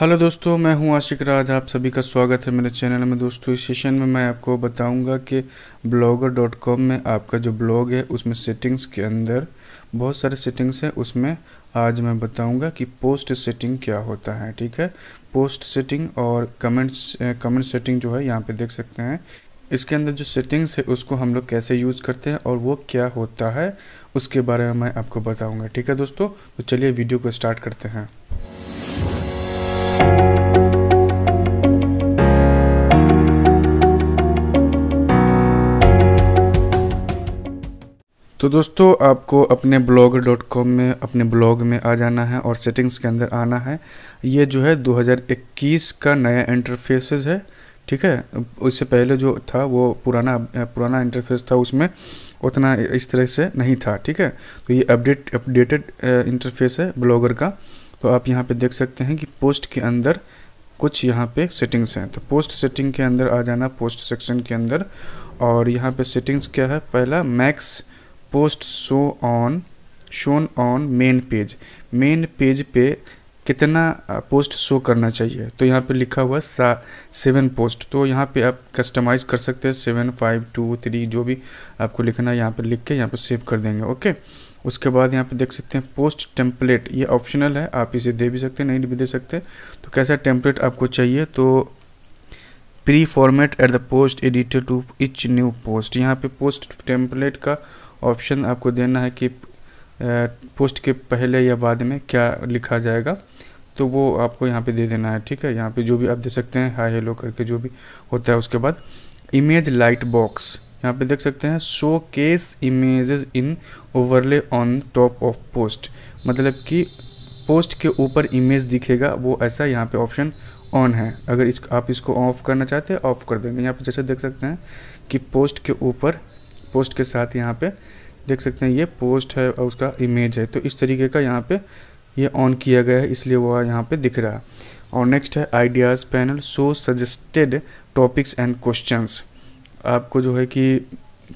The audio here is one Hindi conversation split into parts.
हेलो दोस्तों मैं हूं आशिक राज आप सभी का स्वागत है मेरे चैनल में दोस्तों इस सेशन में मैं आपको बताऊंगा कि ब्लॉगर डॉट कॉम में आपका जो ब्लॉग है उसमें सेटिंग्स के अंदर बहुत सारे सेटिंग्स हैं उसमें आज मैं बताऊंगा कि पोस्ट सेटिंग क्या होता है ठीक है पोस्ट सेटिंग और कमेंट्स कमेंट सेटिंग जो है यहाँ पर देख सकते हैं इसके अंदर जो सेटिंग्स है उसको हम लोग कैसे यूज़ करते हैं और वो क्या होता है उसके बारे में मैं आपको बताऊँगा ठीक है दोस्तों तो चलिए वीडियो को स्टार्ट करते हैं तो दोस्तों आपको अपने ब्लॉग डॉट कॉम में अपने ब्लॉग में आ जाना है और सेटिंग्स के अंदर आना है ये जो है 2021 का नया इंटरफेसेस है ठीक है उससे पहले जो था वो पुराना पुराना इंटरफेस था उसमें उतना इस तरह से नहीं था ठीक है तो ये अपडेट अपडेटेड इंटरफेस है ब्लॉगर का तो आप यहाँ पर देख सकते हैं कि पोस्ट के अंदर कुछ यहाँ पे सेटिंग्स हैं तो पोस्ट सेटिंग के अंदर आ जाना पोस्ट सेक्शन के अंदर और यहाँ पे सेटिंग्स क्या है पहला max post show on shown on main page main page पे कितना पोस्ट शो करना चाहिए तो यहाँ पे लिखा हुआ सा सेवन पोस्ट तो यहाँ पे आप कस्टमाइज़ कर सकते हैं सेवन फाइव टू थ्री जो भी आपको लिखना है यहाँ पे लिख के यहाँ पे सेव कर देंगे ओके उसके बाद यहाँ पे देख सकते हैं पोस्ट टेम्पलेट ये ऑप्शनल है आप इसे दे भी सकते हैं नहीं भी दे सकते तो कैसा टेम्पलेट आपको चाहिए तो pre format at the post editor to each new post यहाँ पे पोस्ट टेम्पलेट का ऑप्शन आपको देना है कि पोस्ट के पहले या बाद में क्या लिखा जाएगा तो वो आपको यहाँ पे दे देना है ठीक है यहाँ पे जो भी आप दे सकते हैं हाई हेलो करके जो भी होता है उसके बाद इमेज लाइट बॉक्स यहाँ पे देख सकते हैं showcase images in overlay on top of post मतलब कि पोस्ट के ऊपर इमेज दिखेगा वो ऐसा यहाँ पे ऑप्शन ऑन है अगर इस आप इसको ऑफ करना चाहते हैं ऑफ कर देंगे यहाँ पे जैसे देख सकते हैं कि पोस्ट के ऊपर पोस्ट के साथ यहाँ पे देख सकते हैं ये पोस्ट है और उसका इमेज है तो इस तरीके का यहाँ पे ये ऑन किया गया है इसलिए वह यहाँ पे दिख रहा है और नेक्स्ट है ideas panel so suggested topics and questions आपको जो है कि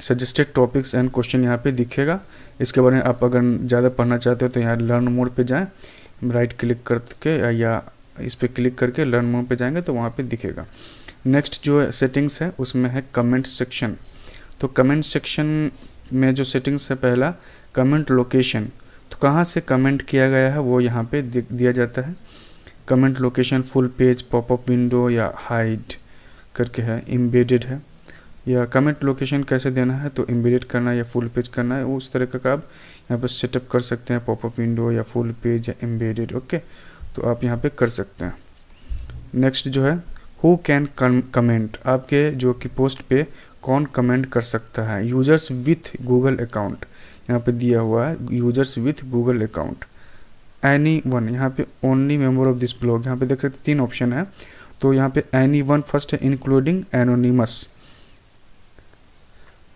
सजेस्टेड टॉपिक्स एंड क्वेश्चन यहाँ पे दिखेगा इसके बारे में आप अगर ज़्यादा पढ़ना चाहते हो तो यहाँ लर्न मोड पर जाएँ राइट क्लिक करके या इस पर क्लिक करके लर्न मोड पे जाएंगे तो वहाँ पे दिखेगा नेक्स्ट जो सेटिंग्स है उसमें है कमेंट सेक्शन तो कमेंट सेक्शन में जो सेटिंग्स है पहला कमेंट लोकेशन तो कहाँ से कमेंट किया गया है वो यहाँ पे दिया जाता है comment location full page popup window या हाइड करके है इम्बेडेड है या कमेंट लोकेशन कैसे देना है तो इम्बेडेड करना है या फुल पेज करना है उस तरह का आप यहाँ पर सेटअप कर सकते हैं पॉपअप विंडो या फुल पेज या एम्बेडेड ओके तो आप यहाँ पे कर सकते हैं नेक्स्ट जो है हु कैन कमेंट आपके जो कि पोस्ट पे कौन कमेंट कर सकता है यूजर्स विथ गूगल अकाउंट यहाँ पे दिया हुआ है users with Google account anyone यहाँ पे only member of this blog यहाँ पे देख सकते तीन ऑप्शन है तो यहाँ पे एनी वन फर्स्ट है इंक्लूडिंग एनोनीमस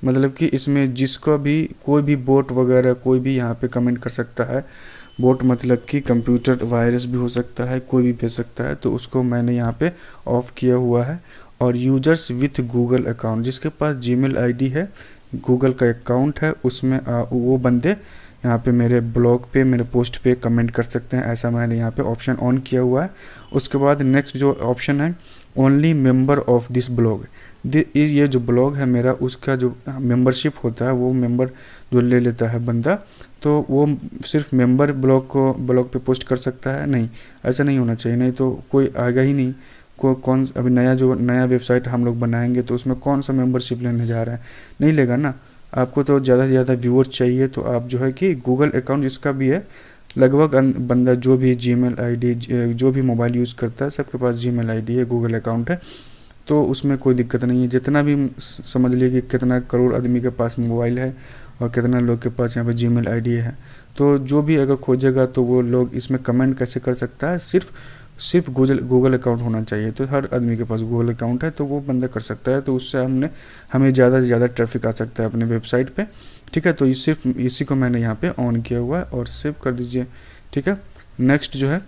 मतलब कि इसमें जिसको भी कोई भी बोट वगैरह कोई भी यहाँ पे कमेंट कर सकता है बोट मतलब कि कंप्यूटर वायरस भी हो सकता है कोई भी भेज सकता है तो उसको मैंने यहाँ पे ऑफ़ किया हुआ है और यूजर्स विथ गूगल अकाउंट जिसके पास जीमेल आईडी है गूगल का अकाउंट है उसमें आ, वो बंदे यहाँ पे मेरे ब्लॉग पे मेरे पोस्ट पे कमेंट कर सकते हैं ऐसा मैंने यहाँ पे ऑप्शन ऑन किया हुआ है उसके बाद नेक्स्ट जो ऑप्शन है only member of this blog ये जो ब्लॉग है मेरा उसका जो मेंबरशिप हाँ, होता है वो मेंबर जो ले लेता है बंदा तो वो सिर्फ मेंबर ब्लॉग को ब्लॉग पे पोस्ट कर सकता है नहीं ऐसा नहीं होना चाहिए नहीं तो कोई आएगा ही नहीं को कौन अभी नया जो नया वेबसाइट हम लोग बनाएंगे तो उसमें कौन सा मेंबरशिप लेने जा रहे हैं नहीं लेगा ना आपको तो ज़्यादा से ज़्यादा व्यूअर्स चाहिए तो आप जो है कि गूगल अकाउंट जिसका भी है लगभग बंदा जो भी जी मेल जो भी मोबाइल यूज़ करता है सबके पास जी मेल है गूगल अकाउंट है तो उसमें कोई दिक्कत नहीं है जितना भी समझ लिए कि कितना करोड़ आदमी के पास मोबाइल है और कितना लोग के पास यहाँ पर जी मेल है तो जो भी अगर खोजेगा तो वो लोग इसमें कमेंट कैसे कर सकता है सिर्फ सिर्फ गूगल गूगल अकाउंट होना चाहिए तो हर आदमी के पास गूगल अकाउंट है तो वो बंदा कर सकता है तो उससे हमने हमें ज़्यादा से ज़्यादा ट्रैफिक आ सकता है अपने वेबसाइट पे ठीक है तो ये सिर्फ इसी को मैंने यहाँ पे ऑन किया हुआ है और सेव कर दीजिए ठीक है नेक्स्ट जो है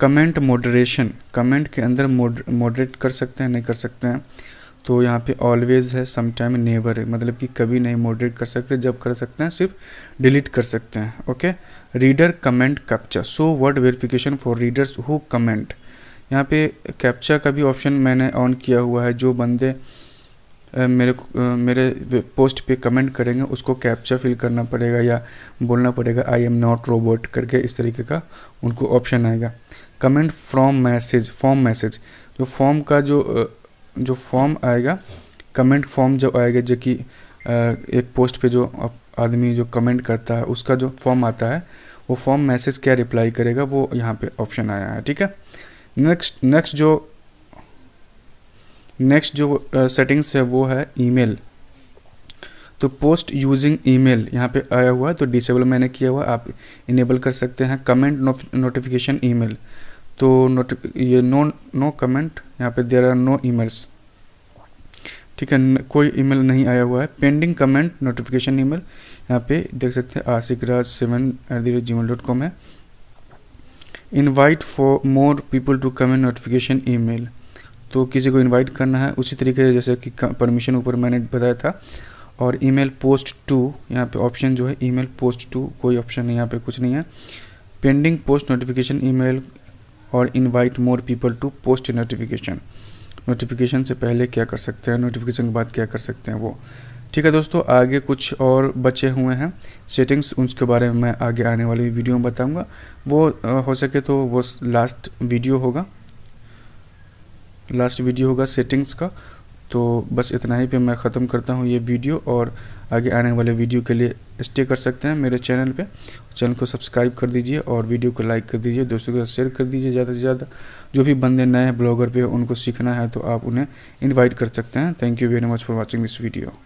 कमेंट मॉडरेशन कमेंट के अंदर मॉडरेट कर सकते हैं नहीं कर सकते हैं तो यहाँ पे ऑलवेज़ है समटाइम नेवर है मतलब कि कभी नहीं मॉडरेट कर सकते जब कर सकते हैं सिर्फ डिलीट कर सकते हैं okay reader comment captcha so word verification for readers who comment यहाँ पे कैप्चा का भी ऑप्शन मैंने ऑन किया हुआ है जो बंदे मेरे मेरे पोस्ट पे कमेंट करेंगे उसको कैप्चा फिल करना पड़ेगा या बोलना पड़ेगा आई एम नॉट रोबोट करके इस तरीके का उनको ऑप्शन आएगा comment from message form message जो फॉर्म का जो जो फॉर्म आएगा कमेंट फॉर्म जो आएगा जो कि एक पोस्ट पे जो आदमी जो कमेंट करता है उसका जो फॉर्म आता है वो फॉर्म मैसेज क्या रिप्लाई करेगा वो यहाँ पे ऑप्शन आया है ठीक है नेक्स्ट नेक्स्ट जो नेक्स्ट जो सेटिंग्स है वो है ईमेल तो पोस्ट यूजिंग ईमेल यहाँ पे आया हुआ है तो डिसेबल मैंने किया हुआ आप इनेबल कर सकते हैं कमेंट नोटिफिकेशन ईमेल तो नोट ये नो नो कमेंट यहाँ पे देर आर नो ईमेल्स ठीक है कोई ईमेल नहीं आया हुआ है पेंडिंग कमेंट नोटिफिकेशन ईमेल यहाँ पे देख सकते हैं Ashiq Raj seven at the rate Gmail dot com है invite for more people to comment notification email तो किसी को इनवाइट करना है उसी तरीके से जैसे कि परमिशन ऊपर मैंने बताया था और ईमेल पोस्ट टू यहाँ पे ऑप्शन जो है ईमेल पोस्ट टू कोई ऑप्शन यहाँ पे कुछ नहीं है पेंडिंग पोस्ट नोटिफिकेशन ईमेल और invite more people to post notification notification से पहले क्या कर सकते हैं नोटिफिकेशन के बाद क्या कर सकते हैं वो ठीक है दोस्तों आगे कुछ और बचे हुए हैं सेटिंग्स उनके बारे में मैं आगे आने वाली वीडियो में बताऊँगा वो हो सके तो वो लास्ट वीडियो होगा लास्ट वीडियो होगा सेटिंग्स का तो बस इतना ही पे मैं ख़त्म करता हूँ ये वीडियो और आगे आने वाले वीडियो के लिए स्टे कर सकते हैं मेरे चैनल पे चैनल को सब्सक्राइब कर दीजिए और वीडियो को लाइक कर दीजिए दोस्तों के साथ शेयर कर दीजिए ज़्यादा से ज़्यादा जो भी बंदे नए हैं ब्लॉगर पे उनको सीखना है तो आप उन्हें इन्वाइट कर सकते हैं thank you very much for watching this video